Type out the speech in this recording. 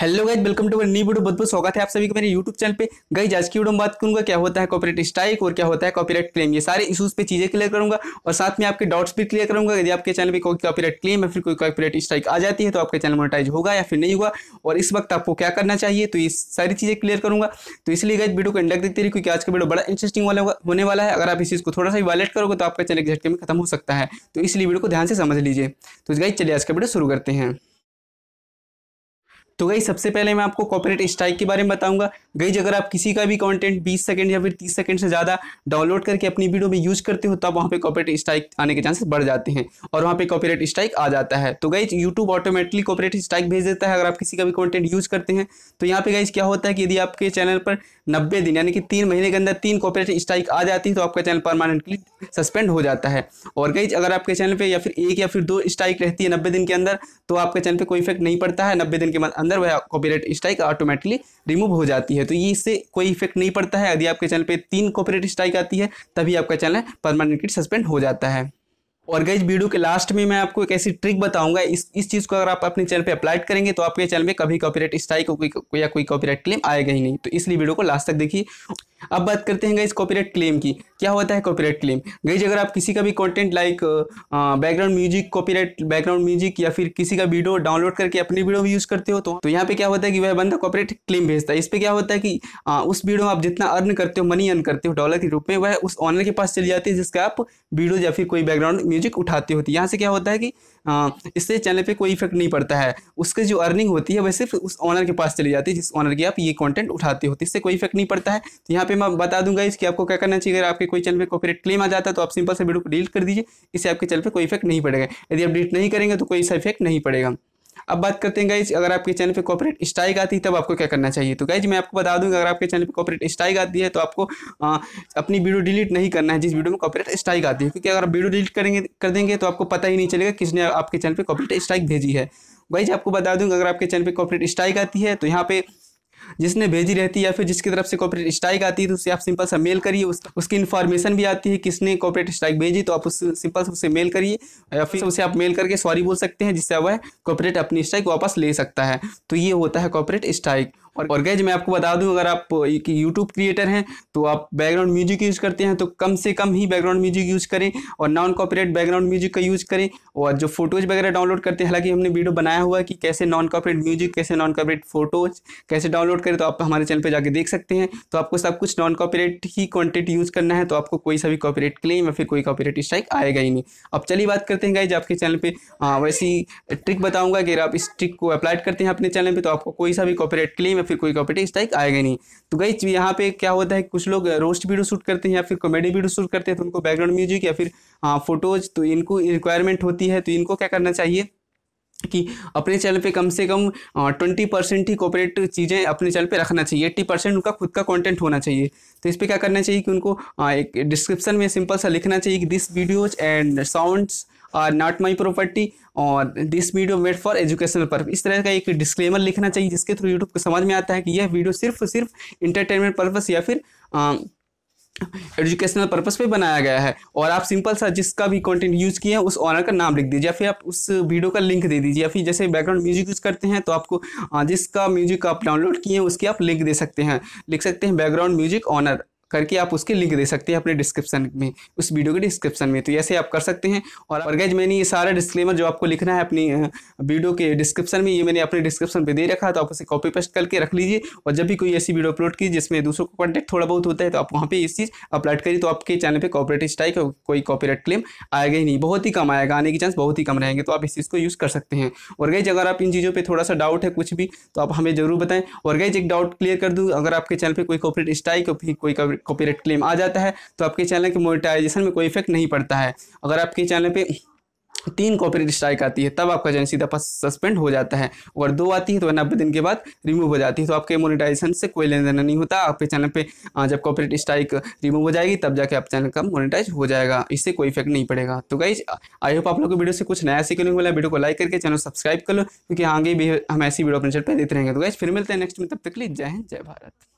hello guys welcome to new video बहुत बहुत स्वागत है आप सभी को मेरे यूट्यूब चैनल पे गई आज की वीडियो में बात करूंगा क्या होता है कॉपरेट स्ट्राइक और क्या होता है कॉपीराइट क्लेम ये सारे इशूज पे चीजें क्लियर करूंगा और साथ में आपके डाउट्स भी क्लियर करूंगा यदि आपके चैनल पर कोई कॉपीराइट क्लेम या फिर कोई कॉपीराइट स्ट्राइक आ जाती है तो आपका चैनल मोनिटाइज होगा या फिर नहीं होगा और इस वक्त आपको क्या करना चाहिए तो ये सारी चीजें क्लियर करूंगा तो इसलिए गाइज वीडियो को इंडक देखते रहिए क्योंकि आज का वीडियो बड़ा इंटरेस्टिंग वाला होने वाला है अगर आप इस चीज को थोड़ा सा वायलेट करोगे तो आपका चैनल एक झटके में खत्म हो सकता है तो इसलिए वीडियो को ध्यान से समझ लीजिए तो गाइज चलिए आज का वीडियो शुरू करते हैं तो गई सबसे पहले मैं आपको कॉपरेट स्ट्राइक के बारे में बताऊंगा गई अगर आप किसी का भी कंटेंट 20 सेकंड या फिर 30 सेकंड से ज़्यादा डाउनलोड करके अपनी वीडियो में यूज करते हो तब वहाँ पे कॉपरेट स्ट्राइक आने के चांसेस बढ़ जाते हैं और वहाँ पे कॉपरेट स्ट्राइक आ जाता है तो गई यूट्यूब ऑटोमेटिकली कॉपरेट स्ट्राइक भेज देता है अगर आप किसी का भी कॉन्टेंट यूज करते हैं तो यहाँ पे गई क्या होता है कि यदि आपके चैनल पर नब्बे दिन यानी कि तीन महीने के अंदर तीन कॉपरेट स्ट्राइक आ जाती है तो आपका चैनल परमानेंटली सस्पेंड हो जाता है और गई अगर आपके चैनल पर या फिर एक या फिर दो स्ट्राइक रहती है नब्बे दिन के अंदर तो आपके चैनल पर कोई इफेक्ट नहीं पड़ता है नब्बे दिन के अंदर अंदर वह कॉपीराइट स्ट्राइक ऑटोमेटिकली रिमूव हो जाती है तो ये इससे कोई इफेक्ट नहीं पड़ता है यदि आपके चैनल पे तीन कॉपीराइट स्ट्राइक आती है तभी आपका चैनल परमानेंटली सस्पेंड हो जाता है और गई वीडियो के लास्ट में मैं आपको एक ऐसी ट्रिक बताऊंगा इस इस चीज़ को अगर आप अपने चैनल पे अप्लाई करेंगे तो आपके चैनल में कभी कॉपीराइट स्ट्राइक या कोई कॉपीराइट क्लेम आएगा ही नहीं तो इसलिए वीडियो को लास्ट तक देखिए अब बात करते हैं गाइज कॉपीराइट क्लेम की क्या होता है कॉपीराइट क्लेम गाइज अगर आप किसी का भी content like background music copyright background music या फिर किसी का वीडियो डाउनलोड करके अपनी वीडियो में यूज करते हो तो, तो यहाँ पे क्या होता है कि वह बंदा कॉपीराइट क्लेम भेजता है इस पर क्या होता है कि आ, उस वीडियो में आप जितना अर्न करते हो मनी अर्न करते हो डॉलर के रूप में वह उस ऑनर के पास चली जाती है जिसका आप वीडियो या फिर कोई बैकग्राउंड म्यूजिक उठाते होती तो यहाँ से क्या होता है कि इससे चैनल पर कोई इफेक्ट नहीं पड़ता है उसकी जो अर्निंग होती है वह सिर्फ उस ऑनर के पास चली जाती है जिस ऑनर की आप ये कॉन्टेंट उठाते होते तो इससे कोई इफेक्ट नहीं पड़ता है तो यहाँ पे मैं बता दूंगा इसके आपको क्या करना चाहिए अगर आपके कोई चैनल पे कॉपीराइट क्लेम आ जाता है तो आप सिंपल से वीडियो को डिलीट कर दीजिए इससे आपके चैनल पर कोई इफेक्ट नहीं पड़ेगा यदि आप डिलीट नहीं करेंगे तो कोई सा इफेक्ट नहीं पड़ेगा अब बात करते हैं गाइज अगर आपके चैनल पे कॉपरेट स्ट्राइक आती है तब आपको क्या करना चाहिए तो गाइज मैं आपको बता दूंगा अगर आपके चैनल पे कॉपरेट स्ट्राइक आती है तो आपको आ, अपनी वीडियो डिलीट नहीं करना है जिस वीडियो में कॉपरेट स्ट्राइक आती है क्योंकि अगर आप वीडियो डिलीट करेंगे कर देंगे तो आपको पता ही नहीं चलेगा किसने आपके चैनल पर कॉपरेट स्ट्राइक भेजी है गाइज आपको बता दूंगा अगर आपके चैनल पर कॉपरेट स्ट्राइक आती है तो यहाँ पे जिसने भेजी रहती है या फिर जिसकी तरफ से कॉपरेट स्ट्राइक आती है तो उससे आप सिंपल सा मेल करिए उस, उसकी इन्फॉर्मेशन भी आती है किसने कॉपरेट स्ट्राइक भेजी तो आप उस सिंपल से उसे मेल करिए या फिर उसे आप मेल करके सॉरी बोल सकते हैं जिससे वह कॉपरेट अपनी स्ट्राइक वापस ले सकता है तो ये होता है कॉपरेट स्ट्राइक और गैज मैं आपको बता दूं अगर आप एक यूट्यूब क्रिएटर हैं तो आप बैकग्राउंड म्यूजिक यूज करते हैं तो कम से कम ही बैकग्राउंड म्यूजिक यूज करें और नॉन कॉपरेट बैकग्राउंड म्यूजिक का यूज करें और जो फोटोज वगैरह डाउनलोड करते हैं हालांकि हमने वीडियो बनाया हुआ है कि कैसे नॉन कॉपरेट म्यूजिक कैसे नॉन कॉपरेट फोटोज कैसे डाउनलोड करें तो आप हमारे चैनल पर जाकर देख सकते हैं तो आपको सब कुछ नॉन कॉपरेट ही कॉन्टेंट यूज करना है तो आपको कोई सा भी कॉपरेट क्लेम या फिर कोई कॉपरेट स्ट्राइक आएगा ही नहीं अब चलिए बात करते हैं गाइज आपके चैनल पर हाँ, वैसी ट्रिक बताऊंगा कि अगर आप इस ट्रिक को अप्लाइड करते हैं अपने चैनल पर तो आपको कोई सा भी कॉपरेट क्लेम फिर कोई कॉपरेटिंग स्ट्राइक आएगा नहीं तो गई यहाँ पे क्या होता है कुछ लोग रोस्ट वीडियो शूट करते हैं या फिर कॉमेडी वीडियो शूट करते हैं तो उनको बैकग्राउंड म्यूजिक या फिर फोटोज हाँ, तो इनको रिक्वायरमेंट होती है तो इनको क्या करना चाहिए कि अपने चैनल पे कम से कम ट्वेंटी परसेंट ही कॉपरेट चीज़ें अपने चैनल पे रखना चाहिए एट्टी परसेंट उनका खुद का कंटेंट होना चाहिए तो इस पर क्या करना चाहिए कि उनको एक डिस्क्रिप्शन में सिंपल सा लिखना चाहिए कि this videos and sounds are not my property और this video made for educational purpose इस तरह का एक डिस्क्लेमर लिखना चाहिए जिसके थ्रू यूट्यूब को समझ में आता है कि यह वीडियो सिर्फ सिर्फ इंटरटेनमेंट पर्पज़ या फिर आ, एजुकेशनल पर्पस पे बनाया गया है और आप सिंपल सा जिसका भी कंटेंट यूज़ किए हैं उस ऑनर का नाम लिख दीजिए या फिर आप उस वीडियो का लिंक दे दीजिए या फिर जैसे बैकग्राउंड म्यूजिक यूज़ करते हैं तो आपको जिसका म्यूजिक आप डाउनलोड किए हैं उसकी आप लिंक दे सकते हैं लिख सकते हैं बैकग्राउंड म्यूजिक ऑनर करके आप उसके लिंक दे सकते हैं अपने डिस्क्रिप्शन में उस वीडियो के डिस्क्रिप्शन में तो ऐसे आप कर सकते हैं और अगर मैंने ये सारा डिस्क्लेमर जो आपको लिखना है अपनी वीडियो के डिस्क्रिप्शन में ये मैंने अपने डिस्क्रिप्शन पर दे रखा तो आप उसे कॉपी पेस्ट करके रख लीजिए और जब भी कोई ऐसी वीडियो अपलोड की जिसमें दूसरों को कॉन्टेक्ट थोड़ा बहुत होता है तो आप वहाँ पर इस चीज़ अपलोड करिए तो आपके चैनल पर कॉपरेटिव स्ट्राइक कोई कॉपरेट क्लेम आएगा ही नहीं बहुत ही कम आएगा आने के चांस बहुत ही कम रहेंगे तो आप इस चीज़ को यूज़ कर सकते हैं और गैज अगर आप इन चीज़ों पर थोड़ा सा डाउट है कुछ भी तो आप हमें जरूर बताएं और गैज एक डाउट क्लियर कर दूँ अगर आपके चैनल पर कोई कॉपरेट स्ट्राइक कोई कॉपीराइट क्लेम आ जाता है तो आपके चैनल के मोनिटाइजेशन में कोई इफेक्ट नहीं पड़ता है अगर आपके चैनल पर तीन कॉपीराइट स्ट्राइक आती है तब आपका चैनल सीधा सस्पेंड हो जाता है अगर दो आती है तो नब्बे दिन के बाद रिमूव हो जाती है तो आपके मोनेटाइजेशन से कोई लेन देना नहीं होता आपके चैनल पे जब कॉपीराइट स्ट्राइक रिमूव हो जाएगी तब जाके आप चैनल का मोनेटाइज हो जाएगा इससे कोई इफेक्ट नहीं पड़ेगा तो गाइज आई होप आप लोग को वीडियो से कुछ नया सीखने को मिला वीडियो को लाइक करके चैनल सब्सक्राइब कर लो क्योंकि आगे भी हम ऐसी वीडियो अपने चैनल पर देते रहेंगे तो गाइज फिर मिलते हैं नेक्स्ट में तब तक लिए जय हिंद जय भारत